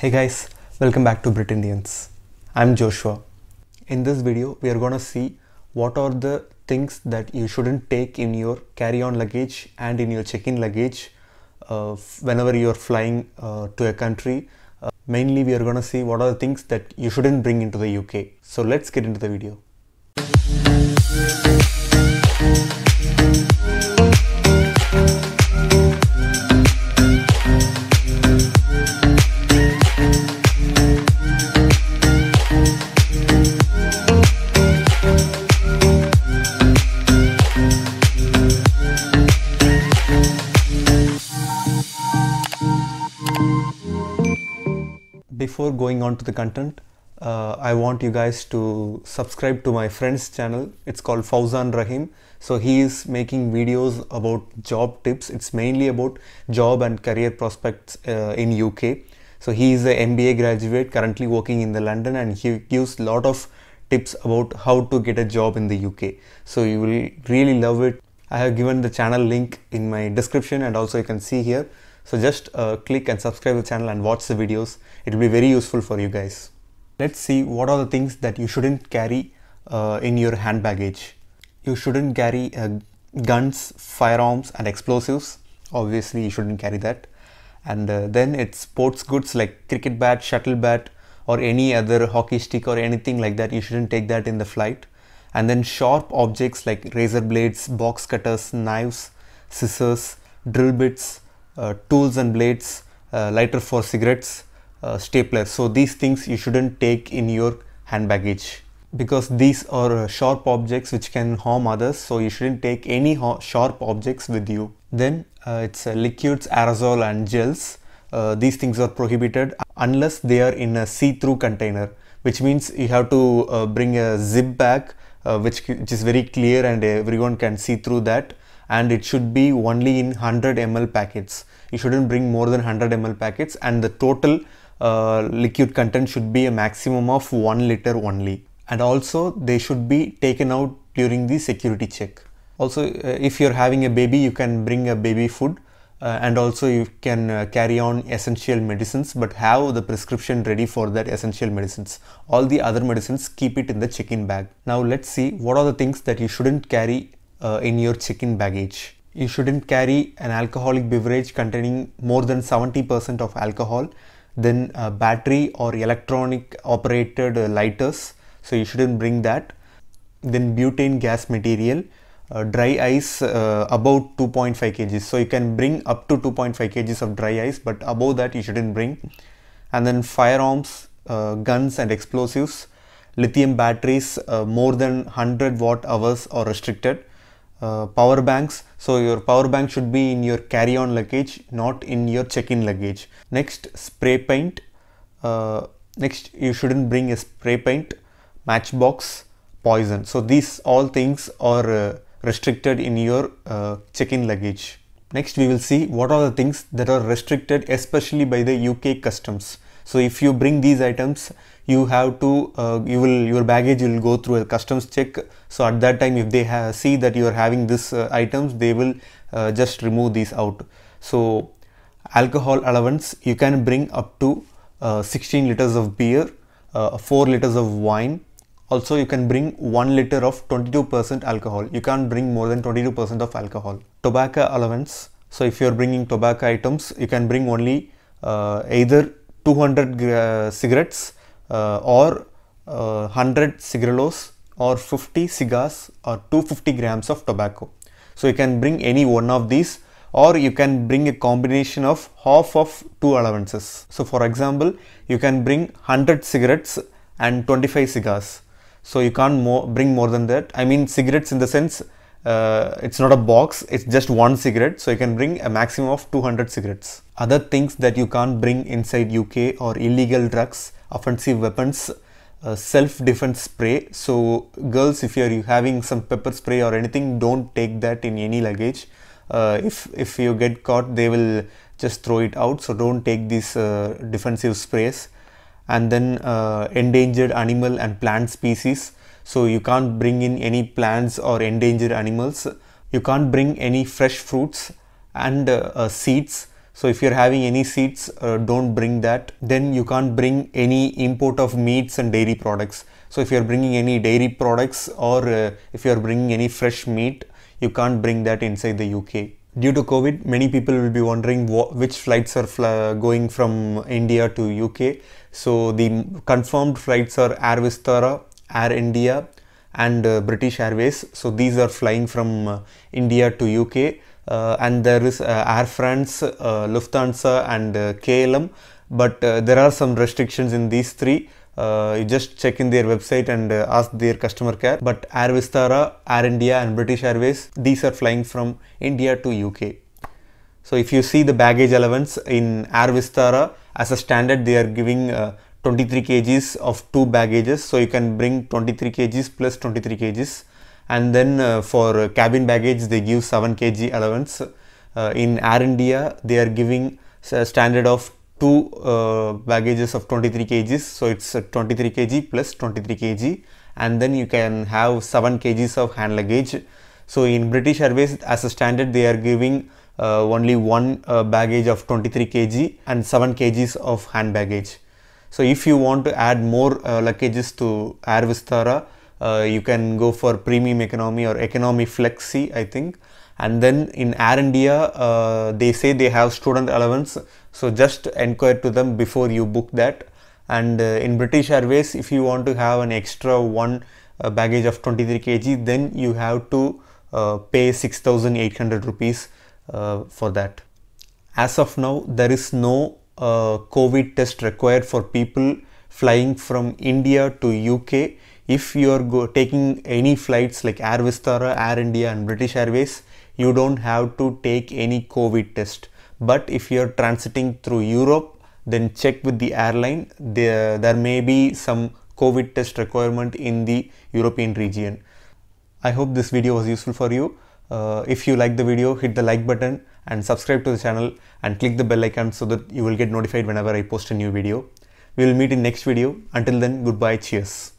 Hey guys, welcome back to Brit Indians. I'm Joshua. In this video, we are gonna see what are the things that you shouldn't take in your carry-on luggage and in your check-in luggage uh, whenever you're flying uh, to a country. Uh, mainly, we are gonna see what are the things that you shouldn't bring into the UK. So let's get into the video. before going on to the content, uh, I want you guys to subscribe to my friend's channel. It's called Fauzan Rahim. So he is making videos about job tips. It's mainly about job and career prospects uh, in UK. So he is an MBA graduate currently working in the London and he gives lot of tips about how to get a job in the UK. So you will really love it. I have given the channel link in my description and also you can see here. So just uh, click and subscribe the channel and watch the videos. It will be very useful for you guys. Let's see what are the things that you shouldn't carry uh, in your hand baggage. You shouldn't carry uh, guns, firearms and explosives. Obviously you shouldn't carry that. And uh, then it's sports goods like cricket bat, shuttle bat or any other hockey stick or anything like that. You shouldn't take that in the flight. And then sharp objects like razor blades, box cutters, knives, scissors, drill bits, uh, tools and blades, uh, lighter for cigarettes, uh, stapler. So these things you shouldn't take in your hand baggage because these are sharp objects which can harm others so you shouldn't take any sharp objects with you then uh, it's uh, liquids aerosol and gels uh, these things are prohibited unless they are in a see-through container which means you have to bring a zip bag which, which is very clear and everyone can see through that and it should be only in 100 ml packets you shouldn't bring more than 100 ml packets and the total uh, liquid content should be a maximum of 1 liter only and also they should be taken out during the security check also uh, if you're having a baby you can bring a baby food uh, and also you can uh, carry on essential medicines but have the prescription ready for that essential medicines all the other medicines keep it in the check-in bag now let's see what are the things that you shouldn't carry uh, in your check-in baggage. You shouldn't carry an alcoholic beverage containing more than 70% of alcohol, then battery or electronic operated lighters, so you shouldn't bring that. Then butane gas material, uh, dry ice uh, about 2.5 kg so you can bring up to 2.5 kg of dry ice but above that you shouldn't bring and then firearms uh, guns and explosives lithium batteries uh, more than 100 watt hours are restricted uh, power banks so your power bank should be in your carry-on luggage not in your check-in luggage next spray paint uh, next you shouldn't bring a spray paint matchbox poison so these all things are uh, restricted in your uh, check-in luggage next we will see what are the things that are restricted especially by the UK customs so if you bring these items you have to uh, you will your baggage will go through a customs check so at that time if they see that you are having this uh, items they will uh, just remove these out so alcohol allowance you can bring up to uh, 16 liters of beer uh, 4 liters of wine also you can bring 1 liter of 22% alcohol you can't bring more than 22% of alcohol tobacco allowance so if you are bringing tobacco items you can bring only uh, either 200 uh, cigarettes uh, or 100 uh, cigarillos or 50 cigars or 250 grams of tobacco. So you can bring any one of these or you can bring a combination of half of two allowances. So for example, you can bring 100 cigarettes and 25 cigars. So you can't bring more than that. I mean cigarettes in the sense uh, it's not a box it's just one cigarette so you can bring a maximum of 200 cigarettes other things that you can't bring inside uk or illegal drugs offensive weapons uh, self-defense spray so girls if you're having some pepper spray or anything don't take that in any luggage uh, if if you get caught they will just throw it out so don't take these uh, defensive sprays and then uh, endangered animal and plant species so you can't bring in any plants or endangered animals. You can't bring any fresh fruits and uh, uh, seeds. So if you're having any seeds, uh, don't bring that. Then you can't bring any import of meats and dairy products. So if you're bringing any dairy products or uh, if you're bringing any fresh meat, you can't bring that inside the UK. Due to COVID, many people will be wondering which flights are fl uh, going from India to UK. So the confirmed flights are Air Vistara, Air India and uh, British Airways. So these are flying from uh, India to UK uh, and there is uh, Air France, uh, Lufthansa and KLM but there are some restrictions in these three. you just check in their website and ask their customer care. But Air Vistara, Air India and British Airways, these are flying from India to UK. So if you see the baggage allowance in Air Vistara, as a standard they are giving uh, 23 kgs of two baggages so you can bring 23 kgs plus 23 kgs and then uh, for cabin baggage they give 7 kg allowance uh, in Air India they are giving a uh, standard of two uh, baggages of 23 kgs so it's uh, 23 kg plus 23 kg and then you can have 7 kgs of hand luggage so in British Airways as a standard they are giving uh, only one baggage of 23 kg and 7 kgs of hand baggage so if you want to add more uh, luggages to Air Vistara, uh, you can go for premium economy or economy flexi, I think. And then in Air India, uh, they say they have student allowance. So just inquire to them before you book that. And in British Airways, if you want to have an extra one baggage of 23 kg, then you have to uh, pay 6800 rupees uh, for that. As of now, there is no COVID test required for people flying from India to UK. If you are taking any flights like Air Vistara, Air India and British Airways, you don't have to take any COVID test. But if you are transiting through Europe, then check with the airline. There, there may be some COVID test requirement in the European region. I hope this video was useful for you. Uh, if you like the video, hit the like button and subscribe to the channel and click the bell icon so that you will get notified whenever I post a new video. We will meet in next video. Until then, goodbye. Cheers.